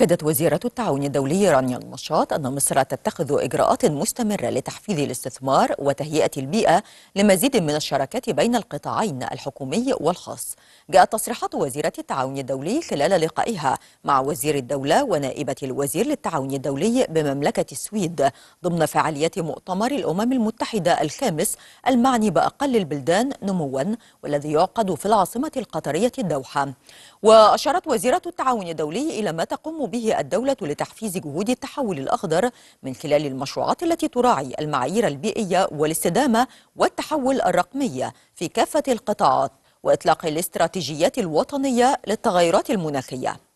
أكدت وزيرة التعاون الدولي رانيا النشاط أن مصر تتخذ إجراءات مستمرة لتحفيز الاستثمار وتهيئة البيئة لمزيد من الشراكات بين القطاعين الحكومي والخاص. جاءت تصريحات وزيرة التعاون الدولي خلال لقائها مع وزير الدولة ونائبة الوزير للتعاون الدولي بمملكة السويد ضمن فعاليات مؤتمر الأمم المتحدة الخامس المعني بأقل البلدان نموا والذي يعقد في العاصمة القطرية الدوحة. وأشارت وزيرة التعاون الدولي إلى ما تقوم به الدولة لتحفيز جهود التحول الأخضر من خلال المشروعات التي تراعي المعايير البيئية والاستدامة والتحول الرقمي في كافة القطاعات وإطلاق الاستراتيجيات الوطنية للتغيرات المناخية